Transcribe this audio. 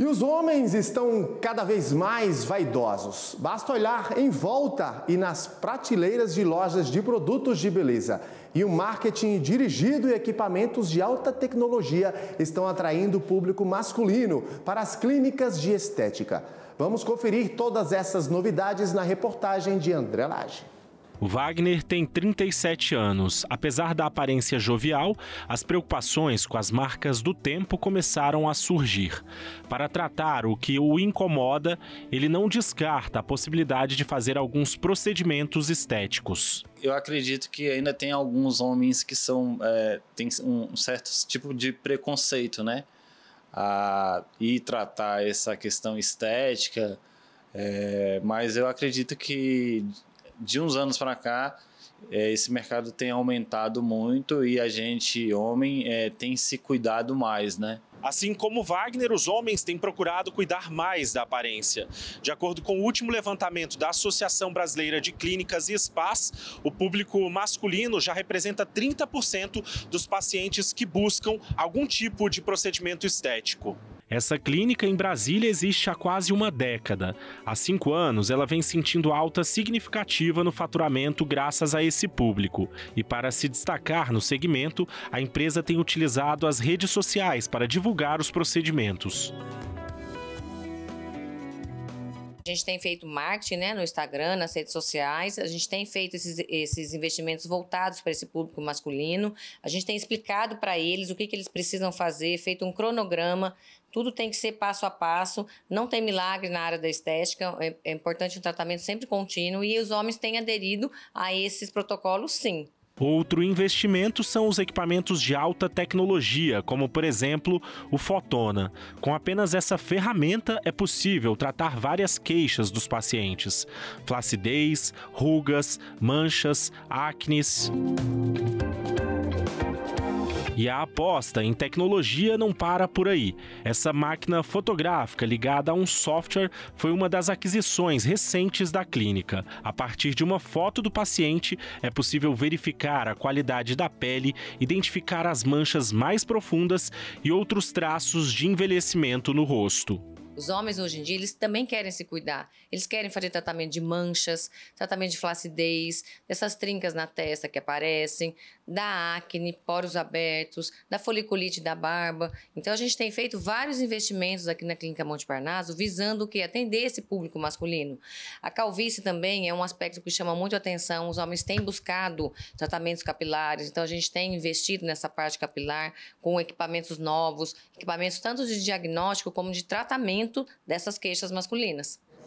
E os homens estão cada vez mais vaidosos. Basta olhar em volta e nas prateleiras de lojas de produtos de beleza. E o marketing dirigido e equipamentos de alta tecnologia estão atraindo o público masculino para as clínicas de estética. Vamos conferir todas essas novidades na reportagem de André Lage. Wagner tem 37 anos. Apesar da aparência jovial, as preocupações com as marcas do tempo começaram a surgir. Para tratar o que o incomoda, ele não descarta a possibilidade de fazer alguns procedimentos estéticos. Eu acredito que ainda tem alguns homens que são é, têm um certo tipo de preconceito, né? A ir tratar essa questão estética. É, mas eu acredito que de uns anos para cá, é, esse mercado tem aumentado muito e a gente, homem, é, tem se cuidado mais, né? Assim como Wagner, os homens têm procurado cuidar mais da aparência. De acordo com o último levantamento da Associação Brasileira de Clínicas e Spas, o público masculino já representa 30% dos pacientes que buscam algum tipo de procedimento estético. Essa clínica em Brasília existe há quase uma década. Há cinco anos, ela vem sentindo alta significativa no faturamento graças a esse público. E para se destacar no segmento, a empresa tem utilizado as redes sociais para divulgar os procedimentos. A gente tem feito marketing né, no Instagram, nas redes sociais, a gente tem feito esses, esses investimentos voltados para esse público masculino, a gente tem explicado para eles o que, que eles precisam fazer, feito um cronograma tudo tem que ser passo a passo, não tem milagre na área da estética, é, é importante um tratamento sempre contínuo e os homens têm aderido a esses protocolos sim. Outro investimento são os equipamentos de alta tecnologia, como por exemplo o Fotona. Com apenas essa ferramenta é possível tratar várias queixas dos pacientes: flacidez, rugas, manchas, acnes. E a aposta em tecnologia não para por aí. Essa máquina fotográfica ligada a um software foi uma das aquisições recentes da clínica. A partir de uma foto do paciente, é possível verificar a qualidade da pele, identificar as manchas mais profundas e outros traços de envelhecimento no rosto. Os homens hoje em dia, eles também querem se cuidar. Eles querem fazer tratamento de manchas, tratamento de flacidez, dessas trincas na testa que aparecem, da acne, poros abertos, da foliculite da barba. Então a gente tem feito vários investimentos aqui na Clínica Monte Parnaso visando o que atender esse público masculino. A calvície também é um aspecto que chama muito atenção. Os homens têm buscado tratamentos capilares, então a gente tem investido nessa parte capilar com equipamentos novos, equipamentos tanto de diagnóstico como de tratamento dessas queixas masculinas.